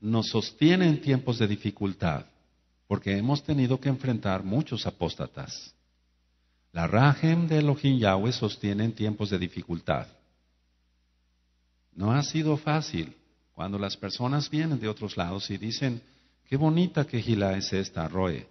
nos sostiene en tiempos de dificultad, porque hemos tenido que enfrentar muchos apóstatas. La Rajem de Elohim Yahweh sostiene en tiempos de dificultad. No ha sido fácil cuando las personas vienen de otros lados y dicen, qué bonita quejila es esta, Roe.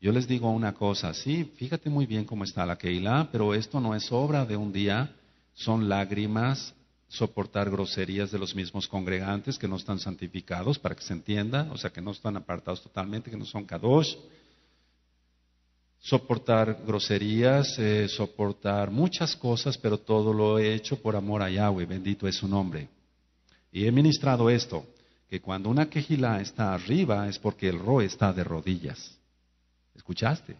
Yo les digo una cosa, sí, fíjate muy bien cómo está la keila, pero esto no es obra de un día, son lágrimas soportar groserías de los mismos congregantes que no están santificados, para que se entienda, o sea, que no están apartados totalmente, que no son kadosh. Soportar groserías, eh, soportar muchas cosas, pero todo lo he hecho por amor a Yahweh, bendito es su nombre. Y he ministrado esto, que cuando una quejila está arriba es porque el ro está de rodillas. ¿Escuchaste?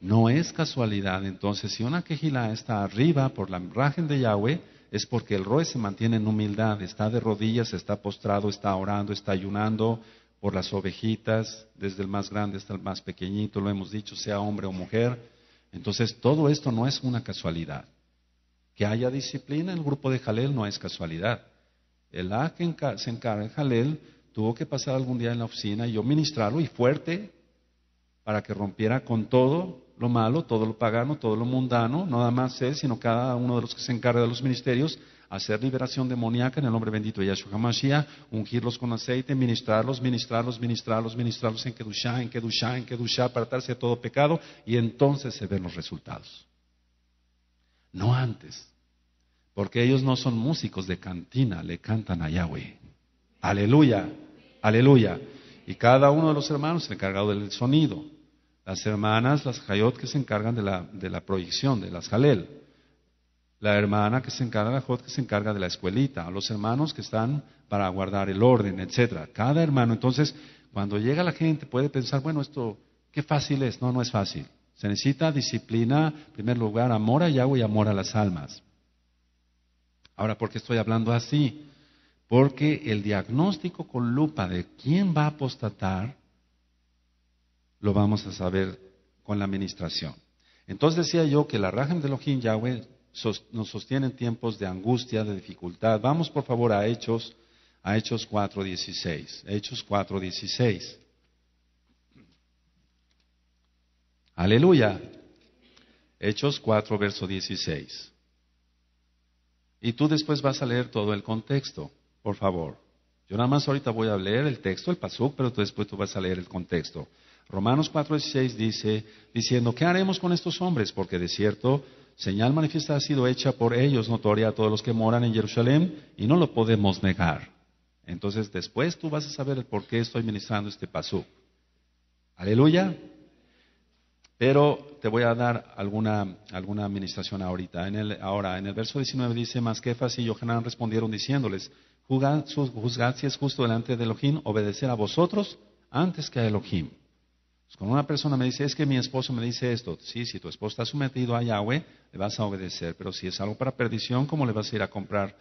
No es casualidad, entonces, si una quejila está arriba por la imagen de Yahweh, es porque el Roe se mantiene en humildad, está de rodillas, está postrado, está orando, está ayunando por las ovejitas, desde el más grande hasta el más pequeñito, lo hemos dicho, sea hombre o mujer. Entonces, todo esto no es una casualidad. Que haya disciplina en el grupo de Jalel no es casualidad. El A que se encarga de Jalel tuvo que pasar algún día en la oficina y yo ministrarlo y fuerte para que rompiera con todo lo malo, todo lo pagano, todo lo mundano, nada más él, sino cada uno de los que se encarga de los ministerios, hacer liberación demoníaca en el nombre bendito de Yahshua HaMashiach, ungirlos con aceite, ministrarlos, ministrarlos, ministrarlos, ministrarlos en Kedushah, en Kedushah, en para apartarse de todo pecado, y entonces se ven los resultados. No antes, porque ellos no son músicos de cantina, le cantan a Yahweh. Aleluya, aleluya. Y cada uno de los hermanos encargado del sonido. Las hermanas, las Hayot, que se encargan de la, de la proyección, de las Jalel. La hermana que se encarga, la Jot, que se encarga de la escuelita. Los hermanos que están para guardar el orden, etcétera. Cada hermano. Entonces, cuando llega la gente, puede pensar, bueno, esto, qué fácil es. No, no es fácil. Se necesita disciplina, en primer lugar, amor a Yahweh y amor a las almas. Ahora, ¿por qué estoy hablando así? Porque el diagnóstico con lupa de quién va a apostatar lo vamos a saber con la administración. Entonces decía yo que la Rajem de Elohim Yahweh nos sostiene en tiempos de angustia, de dificultad. Vamos por favor a Hechos, a Hechos 4.16. Hechos 4.16. Aleluya. Hechos 4, verso 16. Y tú después vas a leer todo el contexto, por favor. Yo nada más ahorita voy a leer el texto, el pasuk, pero después tú vas a leer el contexto. Romanos 4:16 dice, diciendo, ¿qué haremos con estos hombres? Porque de cierto, señal manifiesta ha sido hecha por ellos notoria a todos los que moran en Jerusalén y no lo podemos negar. Entonces después tú vas a saber el por qué estoy ministrando este pasuk. Aleluya. Pero te voy a dar alguna, alguna administración ahorita. ahora, en el verso 19 dice, más y Johanan respondieron diciéndoles, juzgad, si es justo delante de Elohim, obedecer a vosotros antes que a Elohim. Con cuando una persona me dice, es que mi esposo me dice esto, sí, si tu esposo está sometido a Yahweh, le vas a obedecer, pero si es algo para perdición, ¿cómo le vas a ir a comprar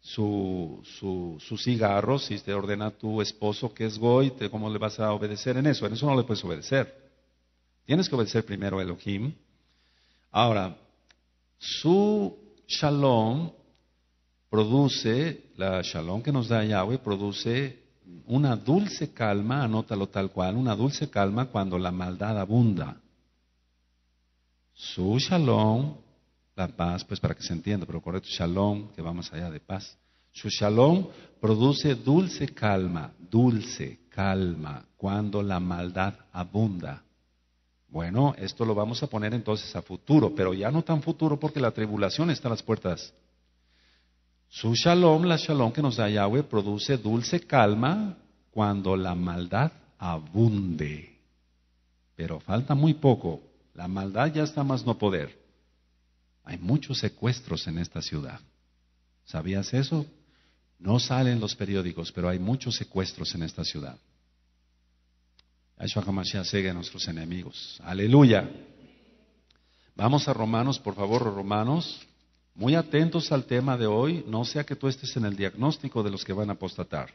su, su, su cigarro? Si te ordena tu esposo que es Goy, ¿cómo le vas a obedecer en eso? En eso no le puedes obedecer. Tienes que obedecer primero a Elohim. Ahora, su shalom produce, la shalom que nos da Yahweh, produce una dulce calma, anótalo tal cual, una dulce calma cuando la maldad abunda. Su shalom, la paz, pues para que se entienda, pero correcto, shalom, que vamos allá de paz. Su shalom produce dulce calma, dulce calma, cuando la maldad abunda. Bueno, esto lo vamos a poner entonces a futuro, pero ya no tan futuro porque la tribulación está a las puertas. Su shalom, la shalom que nos da Yahweh, produce dulce calma cuando la maldad abunde. Pero falta muy poco. La maldad ya está más no poder. Hay muchos secuestros en esta ciudad. ¿Sabías eso? No salen los periódicos, pero hay muchos secuestros en esta ciudad. eso Hamashiach sigue a nuestros enemigos. Aleluya. Vamos a Romanos, por favor, Romanos muy atentos al tema de hoy, no sea que tú estés en el diagnóstico de los que van a apostatar,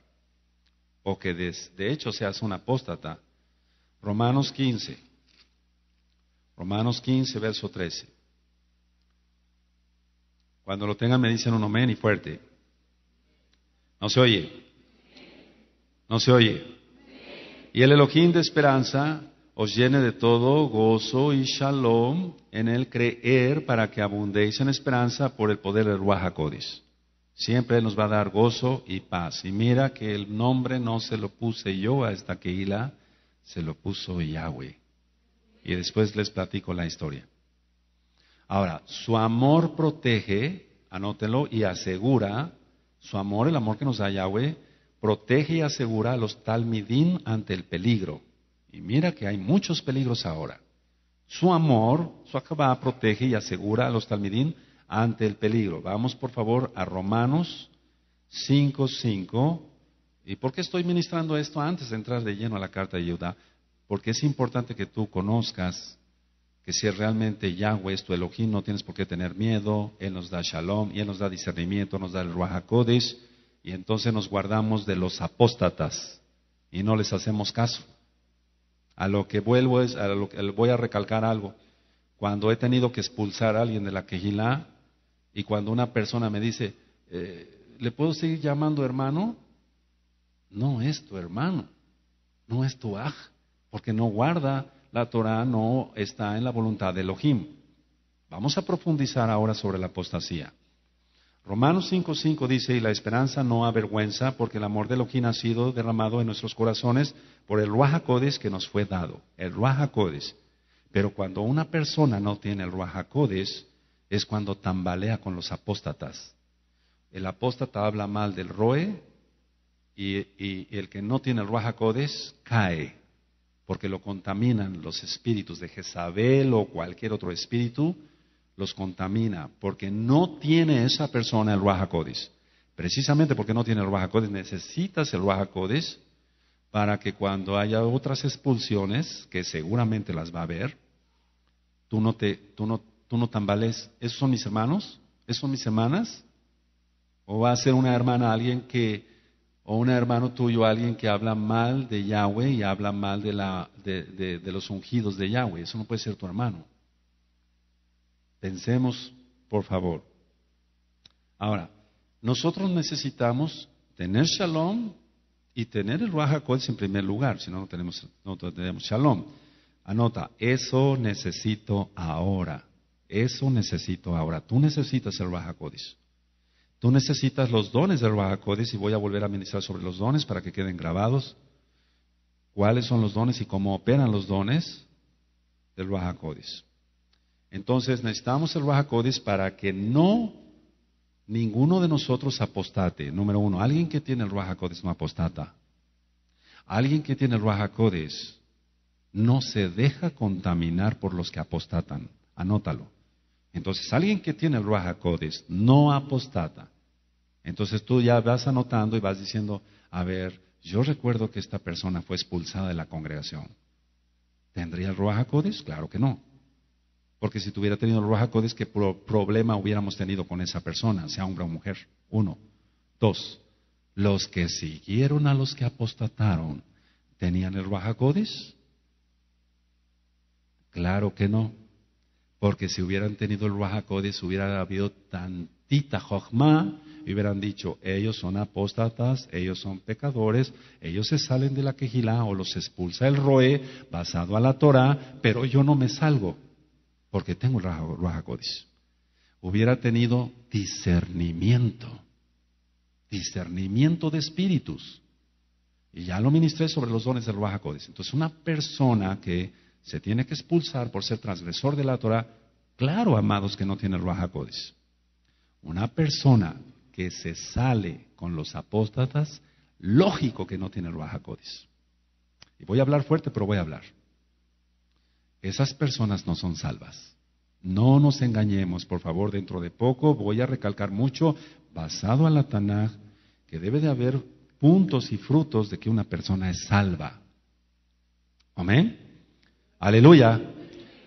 o que de, hecho seas un apóstata. Romanos 15, Romanos 15, verso 13. Cuando lo tengan me dicen un amén y fuerte. No se oye. No se oye. Y el Elohim de esperanza os llene de todo gozo y shalom en el creer para que abundéis en esperanza por el poder del Ruajacodis. Siempre nos va a dar gozo y paz. Y mira que el nombre no se lo puse yo a esta Keila, se lo puso Yahweh. Y después les platico la historia. Ahora, su amor protege, anótelo, y asegura, su amor, el amor que nos da Yahweh, protege y asegura a los talmidim ante el peligro. Y mira que hay muchos peligros ahora. Su amor, su acaba protege y asegura a los talmidín ante el peligro. Vamos por favor a Romanos 5.5. cinco. ¿Y por qué estoy ministrando esto antes de entrar de lleno a la carta de Judá? Porque es importante que tú conozcas que si realmente Yahweh es tu Elohim, no tienes por qué tener miedo. Él nos da shalom y Él nos da discernimiento, nos da el Ruajacodes y entonces nos guardamos de los apóstatas y no les hacemos caso. A lo que vuelvo es, a lo que voy a recalcar algo. Cuando he tenido que expulsar a alguien de la quejila, y cuando una persona me dice, eh, ¿le puedo seguir llamando hermano? No es tu hermano, no es tu aj, porque no guarda la Torah, no está en la voluntad de Elohim. Vamos a profundizar ahora sobre la apostasía. Romanos 5:5 dice, y la esperanza no avergüenza, porque el amor de Elohim ha sido derramado en nuestros corazones por el Ruajacodes que nos fue dado, el Ruajacodes. Pero cuando una persona no tiene el Ruajacodes, es cuando tambalea con los apóstatas. El apóstata habla mal del Roe y, el que no tiene el Ruajacodes cae, porque lo contaminan los espíritus de Jezabel o cualquier otro espíritu los contamina, porque no tiene esa persona el Raja Codis. Precisamente porque no tiene el Raja Codis, necesitas el Raja Codis para que cuando haya otras expulsiones, que seguramente las va a haber, tú no te, tú no, tú no tambales, ¿esos son mis hermanos? ¿Esos son mis hermanas? ¿O va a ser una hermana alguien que, o un hermano tuyo alguien que habla mal de Yahweh y habla mal de, la, de los ungidos de Yahweh? Eso no puede ser tu hermano. Pensemos, por favor. Ahora, nosotros necesitamos tener shalom y tener el Ruach en primer lugar, si no, no tenemos, tenemos shalom. Anota, eso necesito ahora. Eso necesito ahora. Tú necesitas el Ruach Tú necesitas los dones del Ruach y voy a volver a ministrar sobre los dones para que queden grabados. ¿Cuáles son los dones y cómo operan los dones del Ruach entonces necesitamos el Codes para que no ninguno de nosotros apostate. Número uno, alguien que tiene el Codes no apostata. Alguien que tiene el Codes no se deja contaminar por los que apostatan. Anótalo. Entonces, alguien que tiene el Codes no apostata. Entonces tú ya vas anotando y vas diciendo, a ver, yo recuerdo que esta persona fue expulsada de la congregación. ¿Tendría el Codes? Claro que no. Porque si tuviera tenido el Ruajacodes, ¿qué problema hubiéramos tenido con esa persona, sea hombre o mujer? Uno. Dos. Los que siguieron a los que apostataron, ¿tenían el Ruajacodes? Claro que no. Porque si hubieran tenido el Ruajacodes, hubiera habido tantita Jochma, y hubieran dicho, ellos son apóstatas, ellos son pecadores, ellos se salen de la quejilá o los expulsa el Roe basado a la Torah, pero yo no me salgo porque tengo el Hubiera tenido discernimiento, discernimiento de espíritus. Y ya lo ministré sobre los dones del Ruajacodis. Entonces, una persona que se tiene que expulsar por ser transgresor de la Torah, claro, amados, que no tiene el Codis. Una persona que se sale con los apóstatas, lógico que no tiene el Y voy a hablar fuerte, pero voy a hablar esas personas no son salvas. No nos engañemos, por favor, dentro de poco voy a recalcar mucho, basado a la Tanaj, que debe de haber puntos y frutos de que una persona es salva. Amén. Aleluya.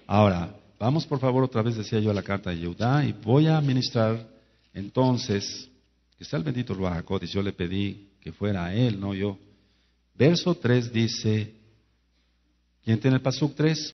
Ahora, vamos por favor otra vez, decía yo, a la carta de Yehudá y voy a ministrar entonces, que sea el bendito Y yo le pedí que fuera a él, no yo. Verso 3 dice, ¿quién tiene el Pasuk 3?